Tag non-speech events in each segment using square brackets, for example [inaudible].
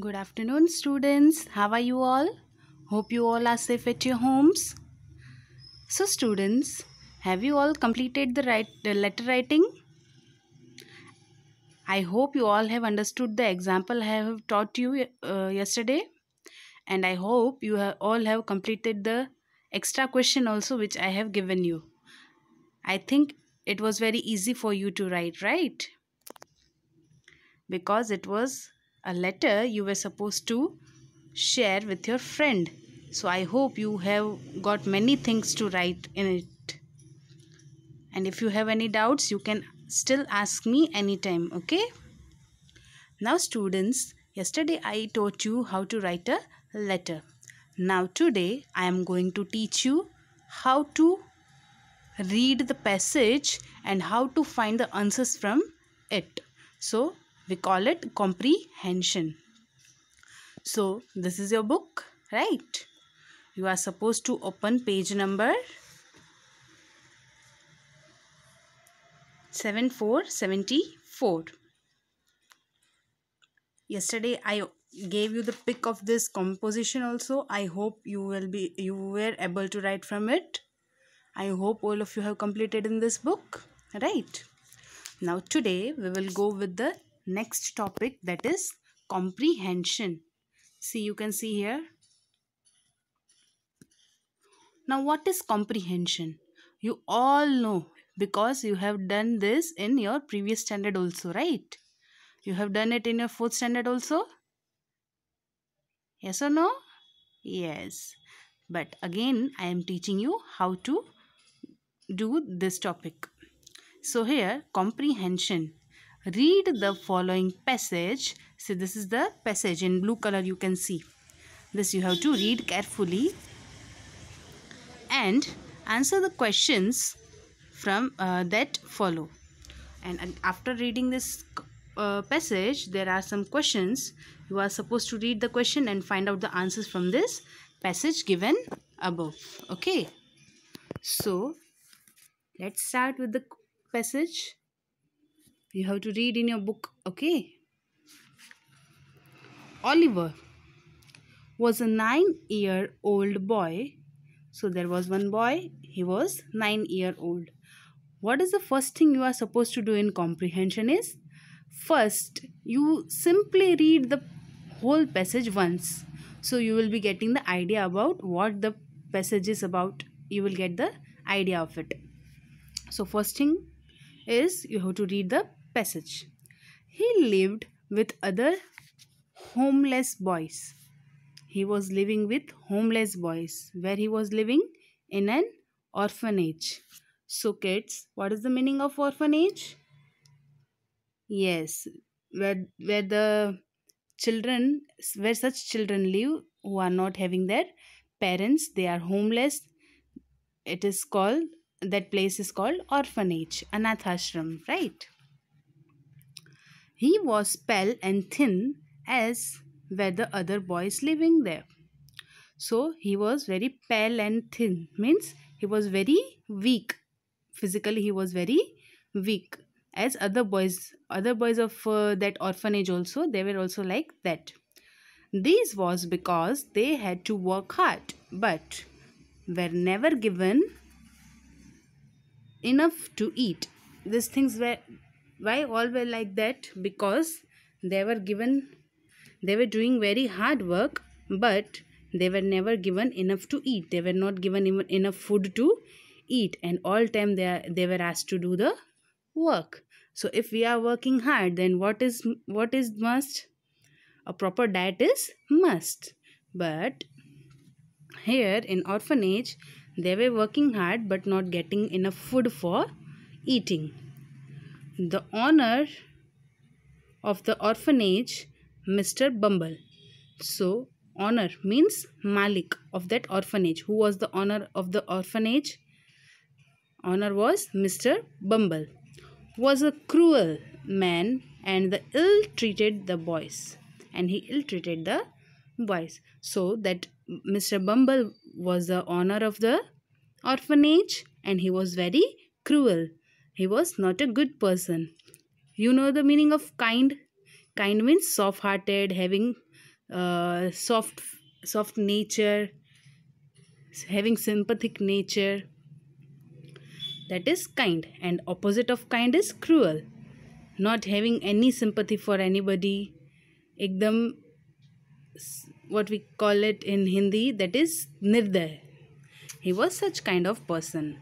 Good afternoon students. How are you all? Hope you all are safe at your homes. So students, have you all completed the, write, the letter writing? I hope you all have understood the example I have taught you uh, yesterday. And I hope you have all have completed the extra question also which I have given you. I think it was very easy for you to write, right? Because it was a letter you were supposed to share with your friend. So I hope you have got many things to write in it. And if you have any doubts, you can still ask me anytime, okay? Now, students, yesterday I taught you how to write a letter. Now, today I am going to teach you how to read the passage and how to find the answers from it. So, we call it comprehension. So, this is your book, right? You are supposed to open page number 7474. Yesterday, I gave you the pick of this composition also. I hope you will be you were able to write from it. I hope all of you have completed in this book, right? Now today we will go with the next topic that is comprehension. See you can see here. Now what is comprehension? You all know because you have done this in your previous standard also right? You have done it in your fourth standard also? Yes or no? Yes. But again I am teaching you how to do this topic. So here comprehension Read the following passage. So this is the passage in blue color you can see. This you have to read carefully and answer the questions from uh, that follow. And after reading this uh, passage, there are some questions. You are supposed to read the question and find out the answers from this passage given above. Okay. So, let's start with the passage. You have to read in your book, okay? Oliver was a nine year old boy. So there was one boy, he was nine year old. What is the first thing you are supposed to do in comprehension is first you simply read the whole passage once. So you will be getting the idea about what the passage is about. You will get the idea of it. So first thing is you have to read the passage. He lived with other homeless boys. He was living with homeless boys where he was living in an orphanage. So kids, what is the meaning of orphanage? Yes, where, where the children, where such children live who are not having their parents, they are homeless. It is called, that place is called orphanage, anathashram, right? He was pale and thin as were the other boys living there. So he was very pale and thin means he was very weak. Physically he was very weak as other boys other boys of uh, that orphanage also they were also like that. This was because they had to work hard but were never given enough to eat. These things were why all were like that because they were given they were doing very hard work but they were never given enough to eat they were not given even enough food to eat and all time they are, they were asked to do the work so if we are working hard then what is what is must a proper diet is must but here in orphanage they were working hard but not getting enough food for eating the owner of the orphanage, Mr. Bumble. So, owner means Malik of that orphanage. Who was the owner of the orphanage? Owner was Mr. Bumble. Was a cruel man and the ill treated the boys. And he ill treated the boys. So, that Mr. Bumble was the owner of the orphanage and he was very cruel he was not a good person. You know the meaning of kind? Kind means soft hearted, having uh, soft, soft nature, having sympathetic nature. That is kind. And opposite of kind is cruel. Not having any sympathy for anybody. Ekdam what we call it in Hindi, that is nirday. He was such kind of person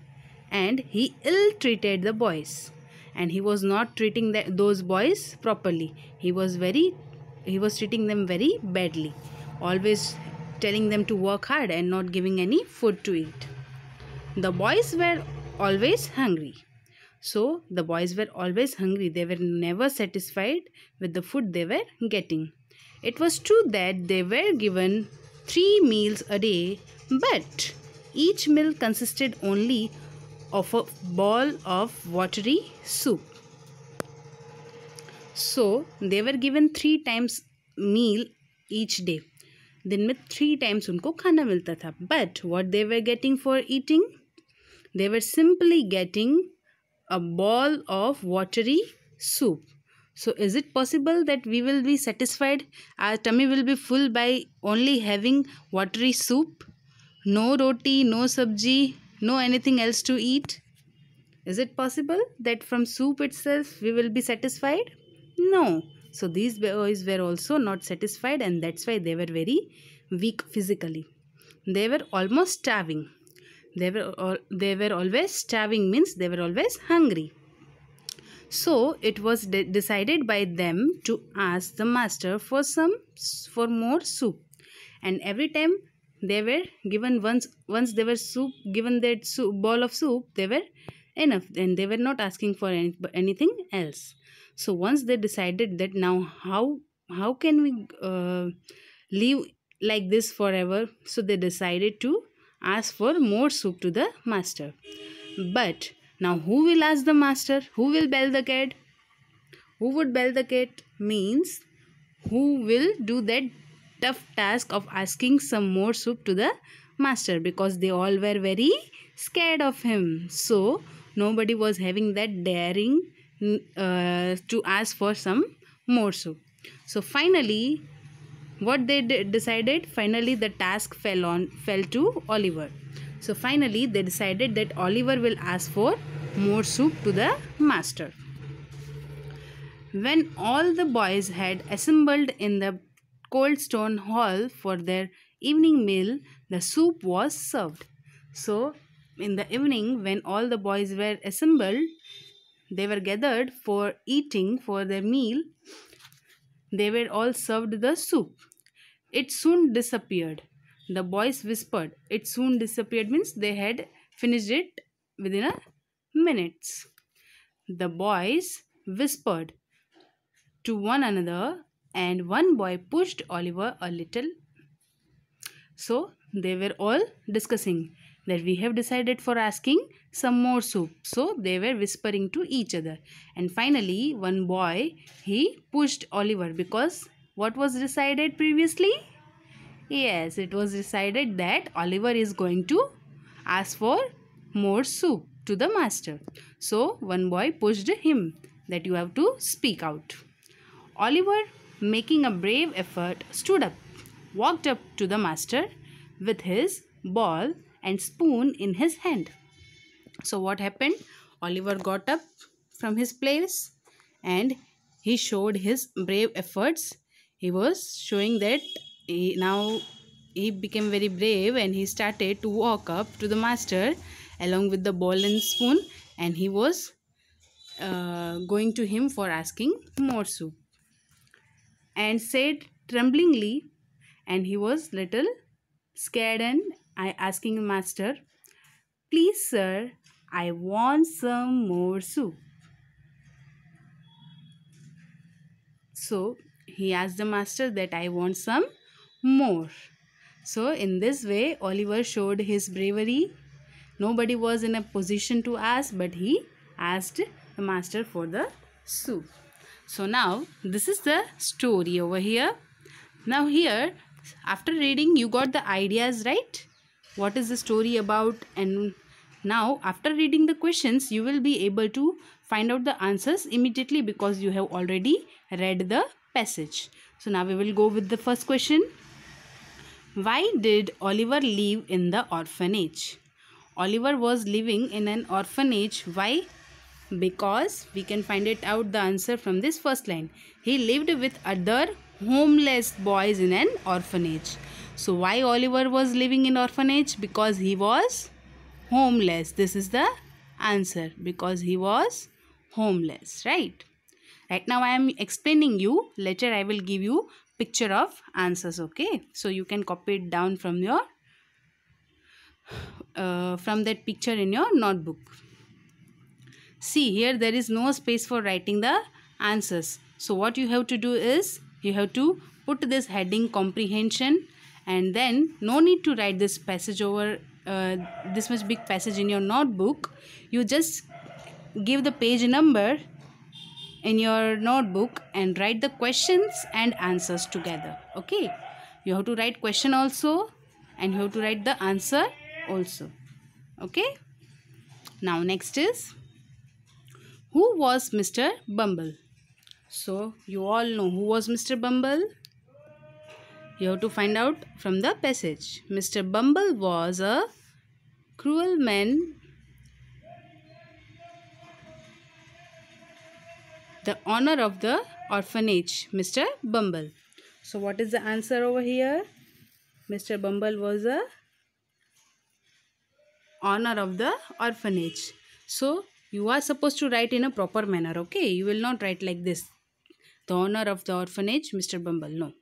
and he ill treated the boys and he was not treating the, those boys properly he was very he was treating them very badly always telling them to work hard and not giving any food to eat the boys were always hungry so the boys were always hungry they were never satisfied with the food they were getting it was true that they were given three meals a day but each meal consisted only of a ball of watery soup. So they were given three times meal each day. दिन में three times, उनको खाना मिलता था But what they were getting for eating, they were simply getting a ball of watery soup. So is it possible that we will be satisfied? Our tummy will be full by only having watery soup? No roti, no sabji, no anything else to eat? Is it possible that from soup itself we will be satisfied? No. So these boys were also not satisfied and that's why they were very weak physically. They were almost starving. They were, all, they were always starving means they were always hungry. So it was de decided by them to ask the master for some for more soup. And every time they were given once once they were soup given that soup, bowl of soup they were enough and they were not asking for any, anything else so once they decided that now how how can we uh, live like this forever so they decided to ask for more soup to the master but now who will ask the master who will bell the cat who would bell the cat means who will do that tough task of asking some more soup to the master because they all were very scared of him. So, nobody was having that daring uh, to ask for some more soup. So, finally, what they decided? Finally, the task fell on fell to Oliver. So, finally, they decided that Oliver will ask for more soup to the master. When all the boys had assembled in the Cold stone Hall for their evening meal, the soup was served. So, in the evening, when all the boys were assembled, they were gathered for eating for their meal. They were all served the soup. It soon disappeared. The boys whispered. It soon disappeared means they had finished it within a minutes. The boys whispered to one another and one boy pushed Oliver a little. So they were all discussing that we have decided for asking some more soup. So they were whispering to each other. And finally, one boy, he pushed Oliver because what was decided previously? Yes, it was decided that Oliver is going to ask for more soup to the master. So one boy pushed him that you have to speak out. Oliver making a brave effort, stood up, walked up to the master with his ball and spoon in his hand. So what happened? Oliver got up from his place and he showed his brave efforts. He was showing that he, now he became very brave and he started to walk up to the master along with the ball and spoon and he was uh, going to him for asking more soup and said tremblingly, and he was little scared and I asking master, please sir, I want some more soup. So he asked the master that I want some more. So in this way, Oliver showed his bravery. Nobody was in a position to ask, but he asked the master for the soup. So now this is the story over here. Now here after reading you got the ideas right. What is the story about and now after reading the questions you will be able to find out the answers immediately because you have already read the passage. So now we will go with the first question. Why did Oliver live in the orphanage? Oliver was living in an orphanage. Why? because we can find it out the answer from this first line. He lived with other homeless boys in an orphanage. So why Oliver was living in orphanage? Because he was homeless. This is the answer because he was homeless, right? Right now I am explaining you. Later I will give you picture of answers, okay? So you can copy it down from your uh, from that picture in your notebook. See here there is no space for writing the answers. So what you have to do is you have to put this heading comprehension and then no need to write this passage over uh, this much big passage in your notebook. You just give the page number in your notebook and write the questions and answers together. Okay. You have to write question also and you have to write the answer also. Okay. Now next is who was Mr. Bumble? So, you all know who was Mr. Bumble? You have to find out from the passage. Mr. Bumble was a cruel man. The owner of the orphanage, Mr. Bumble. So, what is the answer over here? Mr. Bumble was a owner of the orphanage. So, you are supposed to write in a proper manner, okay? You will not write like this. The owner of the orphanage, Mr. Bumble. No.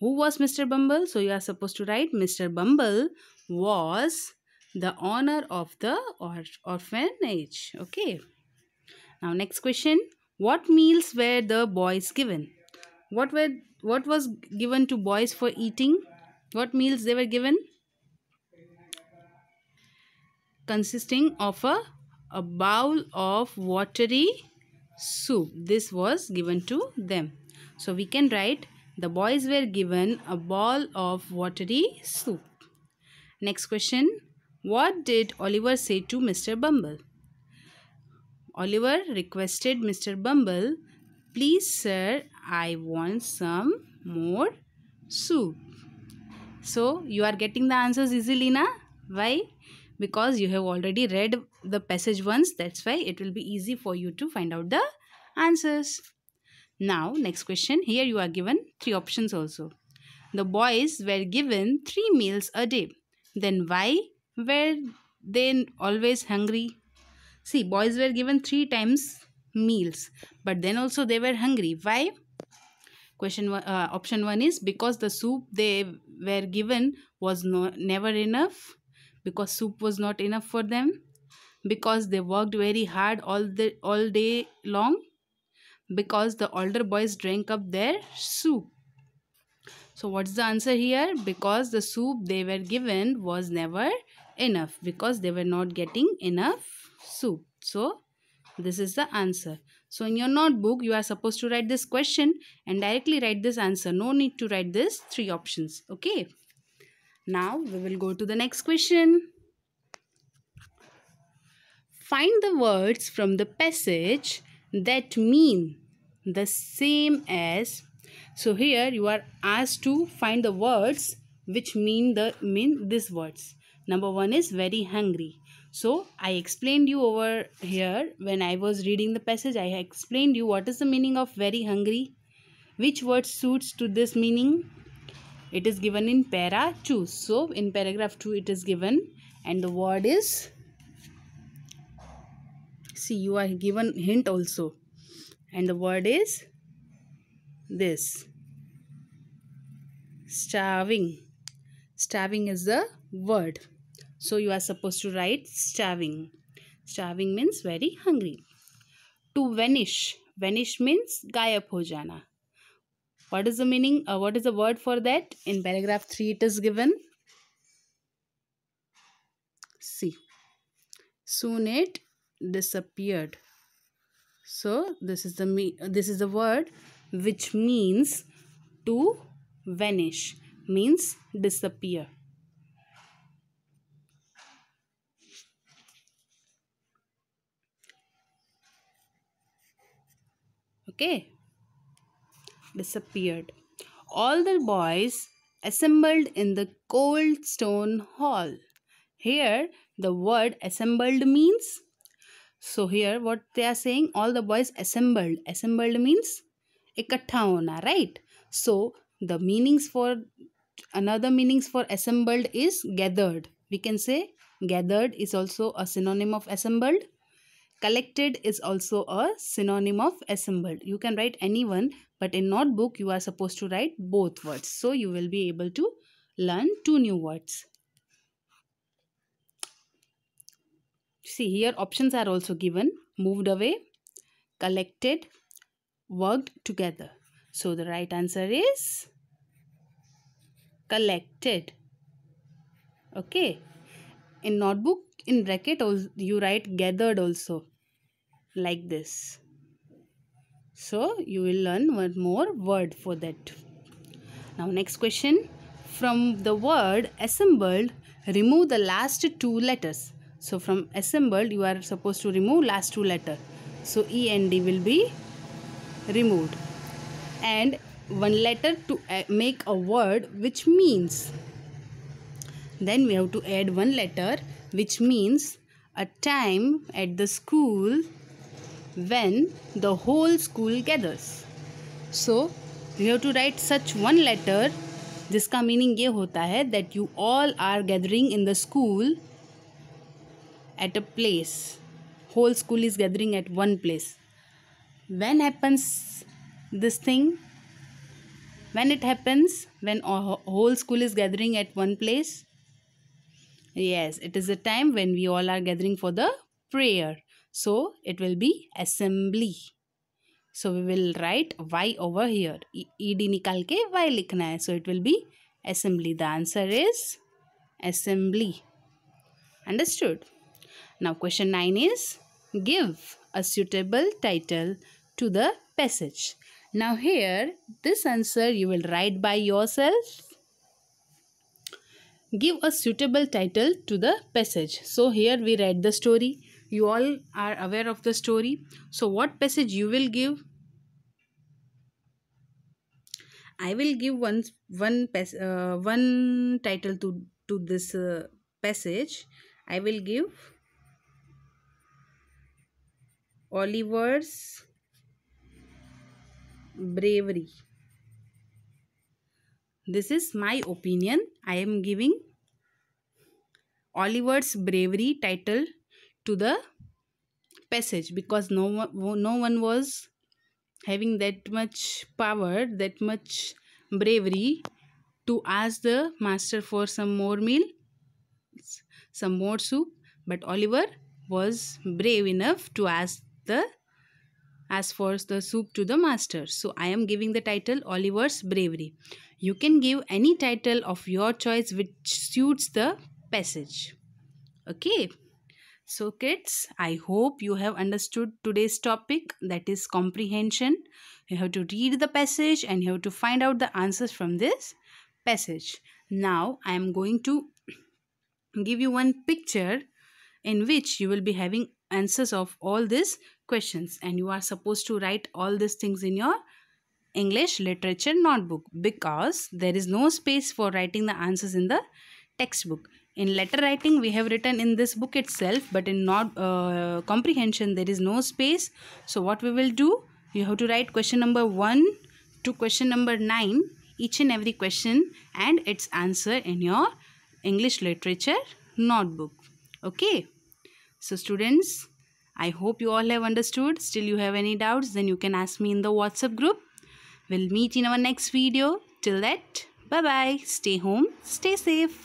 Who was Mr. Bumble? So you are supposed to write Mr. Bumble was the owner of the or orphanage, okay? Now next question. What meals were the boys given? What were what was given to boys for eating? What meals they were given? consisting of a a bowl of watery soup. This was given to them. So we can write the boys were given a bowl of watery soup. Next question. What did Oliver say to Mr. Bumble? Oliver requested Mr. Bumble, please sir, I want some more soup. So you are getting the answers easily na? Why? because you have already read the passage once that's why it will be easy for you to find out the answers now next question here you are given three options also the boys were given three meals a day then why were they always hungry see boys were given three times meals but then also they were hungry why question one, uh, option 1 is because the soup they were given was no, never enough because soup was not enough for them because they worked very hard all the all day long because the older boys drank up their soup so what's the answer here because the soup they were given was never enough because they were not getting enough soup so this is the answer so in your notebook you are supposed to write this question and directly write this answer no need to write this three options okay now we will go to the next question. Find the words from the passage that mean the same as. So here you are asked to find the words which mean the mean these words. Number one is very hungry. So I explained you over here when I was reading the passage. I explained you what is the meaning of very hungry. Which word suits to this meaning? it is given in para 2 so in paragraph 2 it is given and the word is see you are given hint also and the word is this starving starving is the word so you are supposed to write starving starving means very hungry to vanish vanish means gayab ho jana what is the meaning? Uh, what is the word for that? In paragraph 3 it is given. See. Soon it disappeared. So this is the me this is the word which means to vanish means disappear. Okay disappeared. All the boys assembled in the cold stone hall. Here, the word assembled means. So, here what they are saying, all the boys assembled. Assembled means ikattha hona, right? So, the meanings for another meanings for assembled is gathered. We can say gathered is also a synonym of assembled collected is also a synonym of assembled you can write any one but in notebook you are supposed to write both words so you will be able to learn two new words see here options are also given moved away collected worked together so the right answer is collected okay in notebook in bracket also you write gathered also like this so you will learn one more word for that now next question from the word assembled remove the last two letters so from assembled you are supposed to remove last two letter so e and d will be removed and one letter to uh, make a word which means then we have to add one letter which means a time at the school when the whole school gathers. So you have to write such one letter जिसका meaning ये होता है that you all are gathering in the school at a place whole school is gathering at when happens this thing when it happens when a whole school is gathering at one place yes it is a time when we all are gathering for the prayer so it will be assembly. So we will write Y over here. ED ke Y likhna hai. So it will be assembly. The answer is assembly. Understood? Now question 9 is give a suitable title to the passage. Now here this answer you will write by yourself. Give a suitable title to the passage. So here we read the story you all are aware of the story. So what passage you will give? I will give one, one, uh, one title to, to this uh, passage. I will give Oliver's bravery. This is my opinion. I am giving Oliver's bravery title to the passage because no one, no one was having that much power that much bravery to ask the master for some more meal some more soup but oliver was brave enough to ask the as for the soup to the master. So I am giving the title Oliver's Bravery. You can give any title of your choice which suits the passage. Okay. So kids, I hope you have understood today's topic that is comprehension. You have to read the passage and you have to find out the answers from this passage. Now I am going to [clears throat] give you one picture in which you will be having answers of all these questions and you are supposed to write all these things in your English literature notebook because there is no space for writing the answers in the textbook in letter writing we have written in this book itself but in not uh, comprehension there is no space so what we will do you have to write question number 1 to question number 9 each and every question and its answer in your english literature notebook okay so students i hope you all have understood still you have any doubts then you can ask me in the whatsapp group we'll meet in our next video till that bye bye stay home stay safe